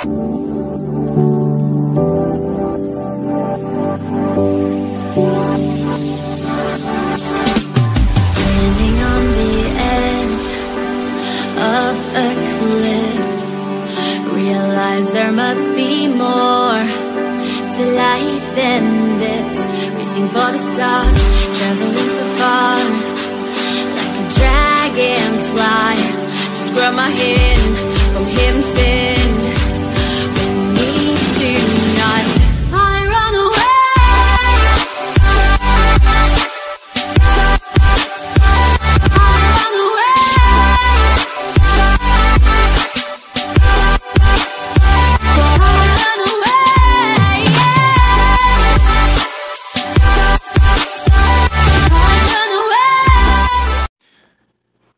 Standing on the edge of a cliff Realize there must be more to life than this Reaching for the stars, traveling so far Like a dragonfly Just grab my hand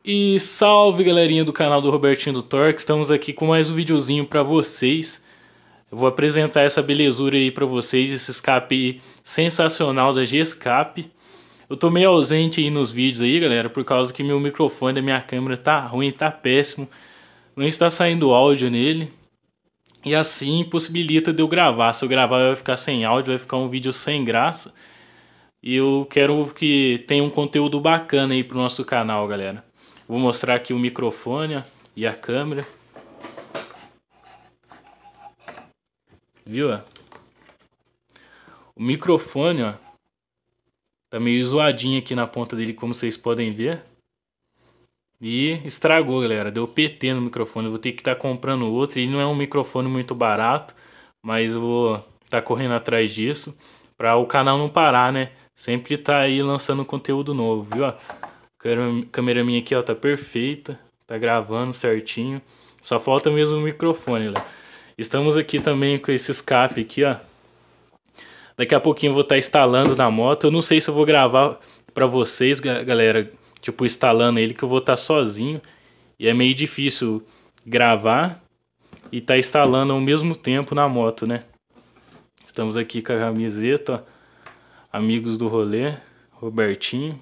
E salve galerinha do canal do Robertinho do Torque, estamos aqui com mais um videozinho para vocês. Eu vou apresentar essa belezura aí para vocês, esse escape sensacional da G-Escape. Eu tô meio ausente aí nos vídeos aí, galera, por causa que meu microfone da minha câmera tá ruim, tá péssimo. Não está saindo áudio nele. E assim possibilita de eu gravar. Se eu gravar vai ficar sem áudio, vai ficar um vídeo sem graça. E eu quero que tenha um conteúdo bacana aí pro nosso canal, galera. Vou mostrar aqui o microfone e a câmera. Viu? O microfone, ó, tá meio zoadinho aqui na ponta dele, como vocês podem ver. E estragou, galera. Deu PT no microfone. Vou ter que estar tá comprando outro. E não é um microfone muito barato, mas eu vou estar tá correndo atrás disso para o canal não parar, né? Sempre tá aí lançando conteúdo novo, viu? A câmera minha aqui, ó, tá perfeita. Tá gravando certinho. Só falta mesmo o microfone, Léo. Estamos aqui também com esse escape aqui, ó. Daqui a pouquinho eu vou estar tá instalando na moto. Eu não sei se eu vou gravar para vocês, galera, tipo, instalando ele, que eu vou estar tá sozinho. E é meio difícil gravar e estar tá instalando ao mesmo tempo na moto, né? Estamos aqui com a camiseta, ó. Amigos do Rolê, Robertinho.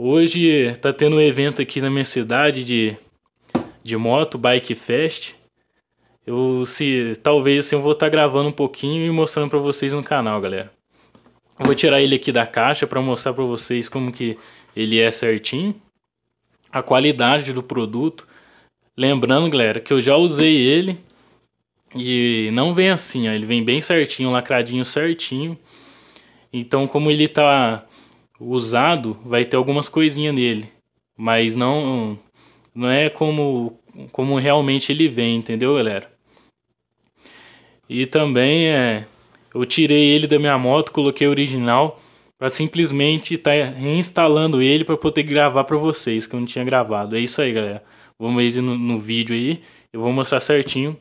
Hoje tá tendo um evento aqui na minha cidade de, de moto, Bike Fest. Eu se talvez assim, eu vou estar tá gravando um pouquinho e mostrando para vocês no canal, galera. Eu vou tirar ele aqui da caixa para mostrar para vocês como que ele é certinho, a qualidade do produto. Lembrando, galera, que eu já usei ele e não vem assim, ó, ele vem bem certinho, lacradinho certinho. Então, como ele tá usado, vai ter algumas coisinhas nele. Mas não não é como, como realmente ele vem, entendeu, galera? E também é, eu tirei ele da minha moto, coloquei o original para simplesmente estar tá reinstalando ele para poder gravar para vocês que eu não tinha gravado. É isso aí, galera. Vamos aí no, no vídeo aí, eu vou mostrar certinho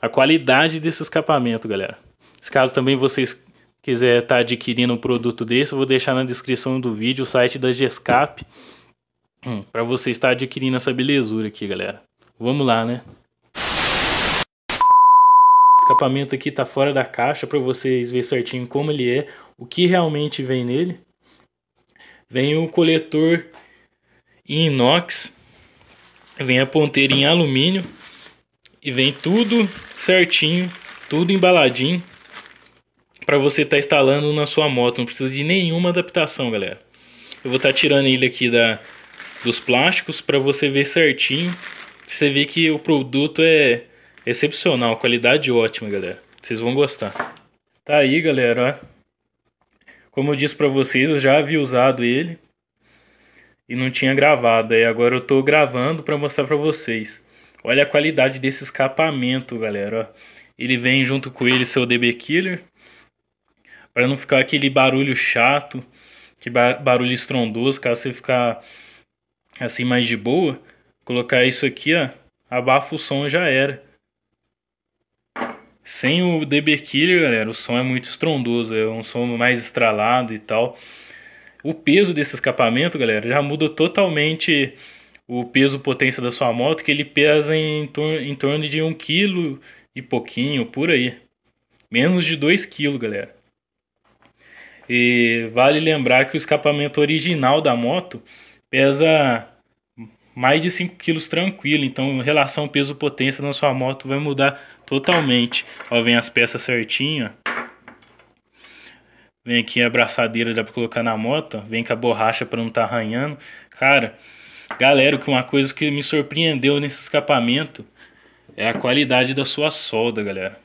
a qualidade desse escapamento, galera. Caso também vocês quiser estar tá adquirindo um produto desse, eu vou deixar na descrição do vídeo o site da Gescap Escape hum, para você estar adquirindo essa belezura aqui, galera. Vamos lá, né? O escapamento aqui tá fora da caixa para vocês verem certinho como ele é, o que realmente vem nele. Vem o coletor em inox, vem a ponteira em alumínio e vem tudo certinho, tudo embaladinho para você estar tá instalando na sua moto. Não precisa de nenhuma adaptação, galera. Eu vou estar tá tirando ele aqui da, dos plásticos para você ver certinho. Você vê que o produto é excepcional, qualidade ótima, galera. Vocês vão gostar. Tá aí, galera. Como eu disse para vocês, eu já havia usado ele e não tinha gravado. Aí agora eu tô gravando para mostrar para vocês. Olha a qualidade desse escapamento, galera. ó Ele vem junto com ele seu DB Killer para não ficar aquele barulho chato, que barulho estrondoso, caso você ficar assim mais de boa, colocar isso aqui, ó, abafa o som já era. Sem o DB Killer, galera, o som é muito estrondoso, é um som mais estralado e tal. O peso desse escapamento, galera, já muda totalmente o peso potência da sua moto, que ele pesa em, tor em torno de um kg e pouquinho, por aí. Menos de 2 kg, galera. E vale lembrar que o escapamento original da moto pesa mais de 5 kg tranquilo, então em relação peso-potência na sua moto vai mudar totalmente. Ó, vem as peças certinho, ó. Vem aqui a braçadeira dá para colocar na moto, ó. vem com a borracha para não estar tá arranhando. Cara, galera, que uma coisa que me surpreendeu nesse escapamento é a qualidade da sua solda, galera.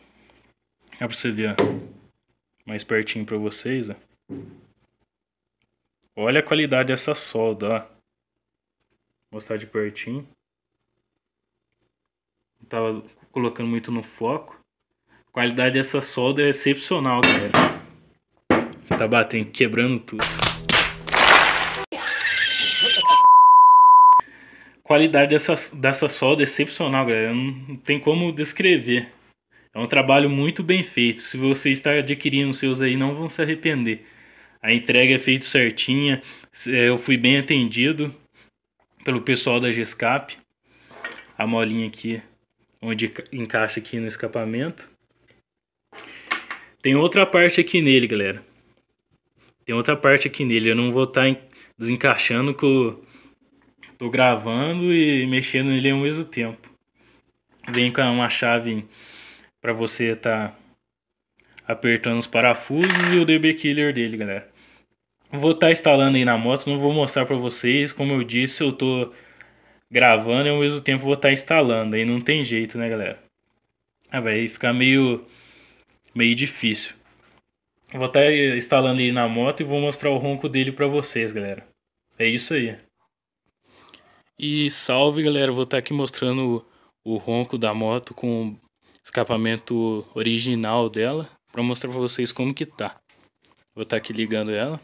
É para você ver, ó mais pertinho para vocês, ó. Olha a qualidade dessa solda, ó. Vou mostrar de pertinho. Não tava colocando muito no foco. A qualidade dessa solda é excepcional, galera. Tá batendo, quebrando tudo. qualidade dessa, dessa solda é excepcional, galera. Não tem como descrever. É um trabalho muito bem feito. Se você está adquirindo seus aí, não vão se arrepender. A entrega é feita certinha. Eh, eu fui bem atendido pelo pessoal da Gescap. A molinha aqui, onde encaixa aqui no escapamento. Tem outra parte aqui nele, galera. Tem outra parte aqui nele. Eu não vou tá estar desencaixando estou tô gravando e mexendo nele ao mesmo tempo. Vem com uma chave para você estar tá apertando os parafusos e o DB Killer dele, galera. Vou estar tá instalando aí na moto, não vou mostrar para vocês, como eu disse, eu tô gravando e ao mesmo tempo vou estar tá instalando, aí não tem jeito, né, galera? Ah, vai ficar meio meio difícil. Vou estar tá instalando ele na moto e vou mostrar o ronco dele para vocês, galera. É isso aí. E salve, galera. Vou estar tá aqui mostrando o, o ronco da moto com escapamento original dela para mostrar para vocês como que tá. Vou estar tá aqui ligando ela.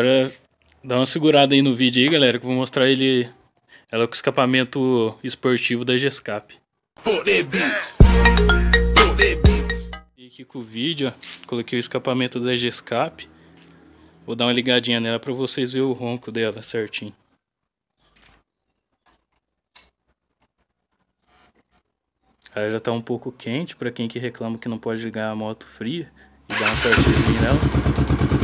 Agora dá uma segurada aí no vídeo aí, galera, que eu vou mostrar ele ela com escapamento esportivo da Gescap. E aqui com o vídeo, ó, coloquei o escapamento da Gescap. Vou dar uma ligadinha nela para vocês verem o ronco dela certinho. Ela já tá um pouco quente para quem que reclama que não pode ligar a moto fria e dar uma cortezinho nela.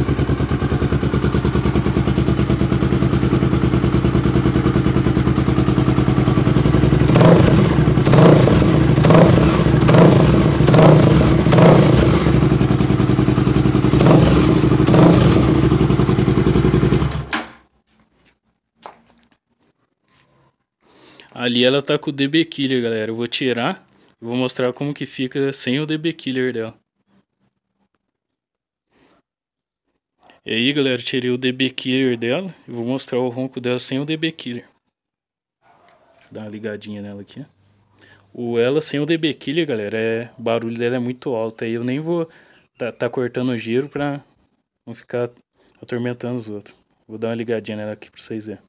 Ali ela tá com o DB Killer, galera. Eu vou tirar e vou mostrar como que fica sem o DB Killer dela. E aí, galera, tirei o DB Killer dela e vou mostrar o ronco dela sem o DB Killer. Deixa eu dar uma ligadinha nela aqui. O ela sem o DB Killer, galera, é... o barulho dela é muito alto. Aí eu nem vou tá, tá cortando o giro pra não ficar atormentando os outros. Vou dar uma ligadinha nela aqui pra vocês verem.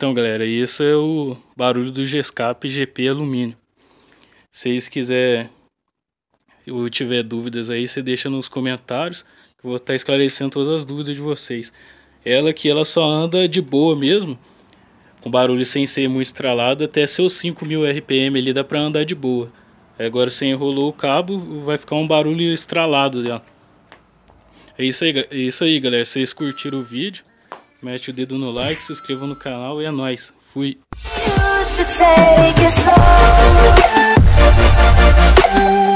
Então, galera, isso é o barulho do Gescap GP alumínio. Se vocês quiserem ou tiver dúvidas aí, você deixa nos comentários, que eu vou estar esclarecendo todas as dúvidas de vocês. Ela que ela só anda de boa mesmo, com barulho sem ser muito estralado, até seus 5000 RPM ali dá para andar de boa. Agora você enrolou o cabo, vai ficar um barulho estralado dela. É isso aí, é isso aí galera. Vocês curtiram o vídeo? mete o dedo no like, se inscreva no canal e é nóis. Fui. You